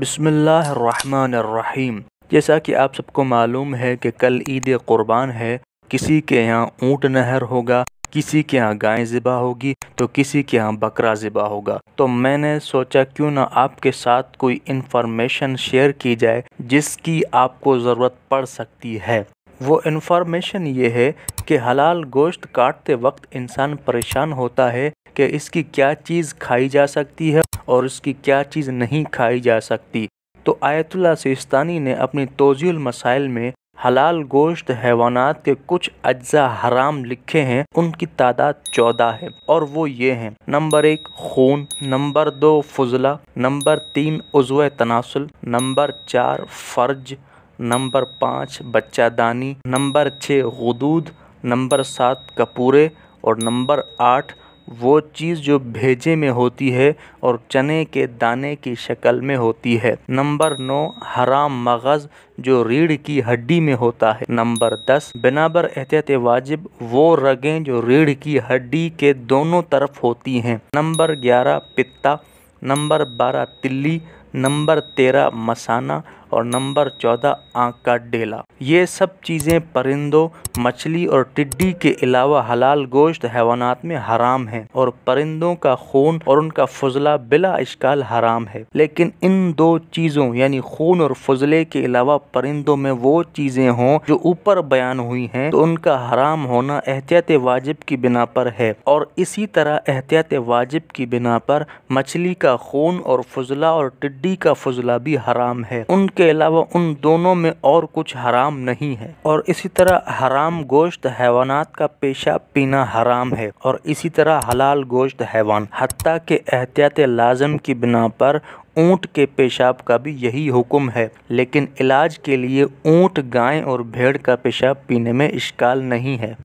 बसमीम जैसा कि आप सबको मालूम है कि कल ईद क़ुरबान है किसी के यहाँ ऊँट नहर होगा किसी के यहाँ गाय ज़िबा होगी तो किसी के यहाँ बकरा ज़िबा होगा तो मैंने सोचा क्यों ना आपके साथ कोई इन्फॉर्मेशन शेयर की जाए जिसकी आपको ज़रूरत पड़ सकती है वो इन्फॉर्मेशन ये है कि हलाल गोश्त काटते वक्त इंसान परेशान होता है कि इसकी क्या चीज़ खाई जा सकती है और उसकी क्या चीज़ नहीं खाई जा सकती तो आयतुल्ला सिस्तानी ने अपनी तोजील मसाइल में हलाल गोश्त हैवानात के कुछ अज्जा हराम लिखे हैं उनकी तादाद चौदह है और वो ये हैं नंबर एक खून नंबर दो फजला नंबर तीन उजव तनासल नंबर चार फर्ज नंबर पाँच बच्चादानी नंबर छः गदूद नंबर सात कपूरे और नंबर आठ वो चीज़ जो भेजे में होती है और चने के दाने की शक्ल में होती है नंबर नौ हराम मगज़ जो रीढ़ की हड्डी में होता है नंबर दस बिनाबर एहतियात वाजिब वो रगें जो रीढ़ की हड्डी के दोनों तरफ होती हैं नंबर ग्यारह पिता नंबर बारह तिल्ली नंबर तेरह मसाना और नंबर चौदह आँख का डेला ये सब चीज़ें परिंदों मछली और टिड्डी के अलावा हलाल गोश्त हैवानात में हराम है और परिंदों का खून और उनका फजला बिला इश्काल हराम है लेकिन इन दो चीज़ों यानी खून और फजले के अलावा परिंदों में वो चीज़ें हों जो ऊपर बयान हुई हैं तो उनका हराम होना एहतियात वाजिब की बिना पर है और इसी तरह एहतियात वाजिब की बिना पर मछली का खून और फजला और टिड्डी का फजला भी हराम है उन के अलावा उन दोनों में और कुछ हराम नहीं है और इसी तरह हराम गोश्त हैवानात का पेशा पीना हराम है और इसी तरह हलाल गोश्त हैवान हती के एहतियात लाजम की बिना पर ऊंट के पेशाब का भी यही हुक्म है लेकिन इलाज के लिए ऊँट गाय और भेड़ का पेशाब पीने में इश्काल नहीं है